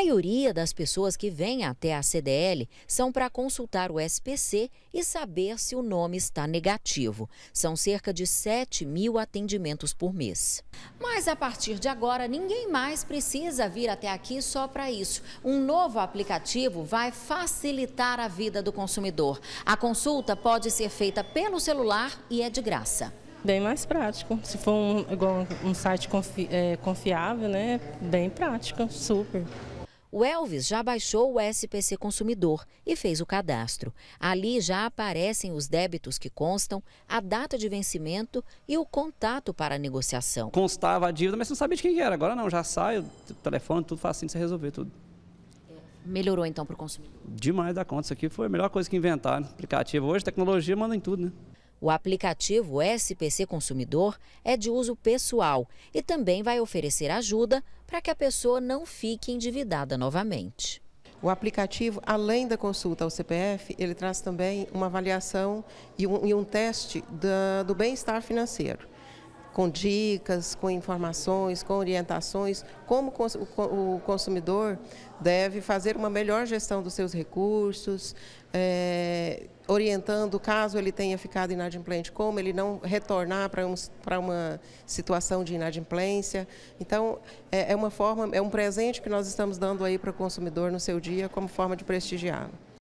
A maioria das pessoas que vêm até a CDL são para consultar o SPC e saber se o nome está negativo. São cerca de 7 mil atendimentos por mês. Mas a partir de agora, ninguém mais precisa vir até aqui só para isso. Um novo aplicativo vai facilitar a vida do consumidor. A consulta pode ser feita pelo celular e é de graça. Bem mais prático. Se for um, um site confi, é, confiável, né? Bem prático, super. O Elvis já baixou o SPC Consumidor e fez o cadastro. Ali já aparecem os débitos que constam, a data de vencimento e o contato para a negociação. Constava a dívida, mas não sabia de quem era. Agora não, já sai, telefone, tudo facinho de você resolver tudo. É, melhorou então para o consumidor? Demais da conta. Isso aqui foi a melhor coisa que inventaram. Aplicativo hoje, tecnologia manda em tudo, né? O aplicativo SPC Consumidor é de uso pessoal e também vai oferecer ajuda para que a pessoa não fique endividada novamente. O aplicativo, além da consulta ao CPF, ele traz também uma avaliação e um, e um teste da, do bem-estar financeiro com dicas, com informações, com orientações, como o consumidor deve fazer uma melhor gestão dos seus recursos, é, orientando caso ele tenha ficado inadimplente, como ele não retornar para um, uma situação de inadimplência. Então, é, é uma forma, é um presente que nós estamos dando aí para o consumidor no seu dia como forma de prestigiá-lo.